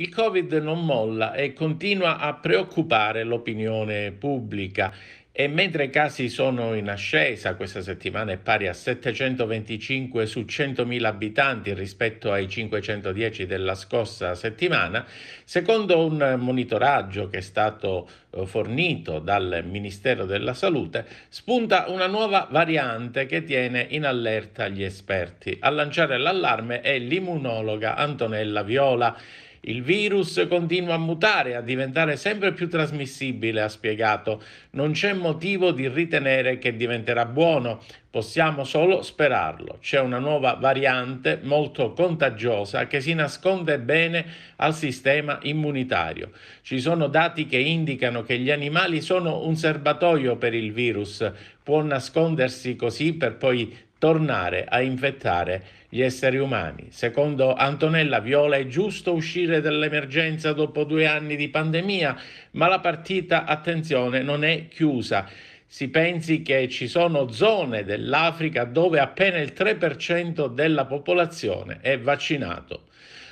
Il Covid non molla e continua a preoccupare l'opinione pubblica. E mentre i casi sono in ascesa, questa settimana è pari a 725 su 100.000 abitanti rispetto ai 510 della scorsa settimana, secondo un monitoraggio che è stato eh, fornito dal Ministero della Salute, spunta una nuova variante che tiene in allerta gli esperti. A lanciare l'allarme è l'immunologa Antonella Viola il virus continua a mutare, a diventare sempre più trasmissibile, ha spiegato. Non c'è motivo di ritenere che diventerà buono, possiamo solo sperarlo. C'è una nuova variante molto contagiosa che si nasconde bene al sistema immunitario. Ci sono dati che indicano che gli animali sono un serbatoio per il virus, può nascondersi così per poi tornare a infettare gli esseri umani. Secondo Antonella Viola è giusto uscire dall'emergenza dopo due anni di pandemia, ma la partita, attenzione, non è chiusa. Si pensi che ci sono zone dell'Africa dove appena il 3% della popolazione è vaccinato.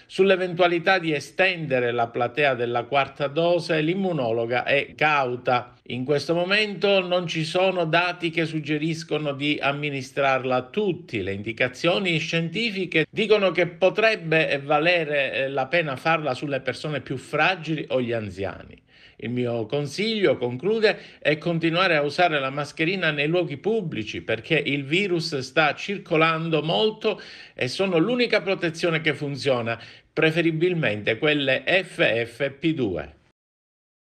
Sull'eventualità di estendere la platea della quarta dose l'immunologa è cauta. In questo momento non ci sono dati che suggeriscono di amministrarla a tutti. Le indicazioni scientifiche dicono che potrebbe valere eh, la pena farla sulle persone più fragili o gli anziani. Il mio consiglio, conclude, è continuare a usare la mascherina nei luoghi pubblici perché il virus sta circolando molto e sono l'unica protezione che funziona, preferibilmente quelle FFP2.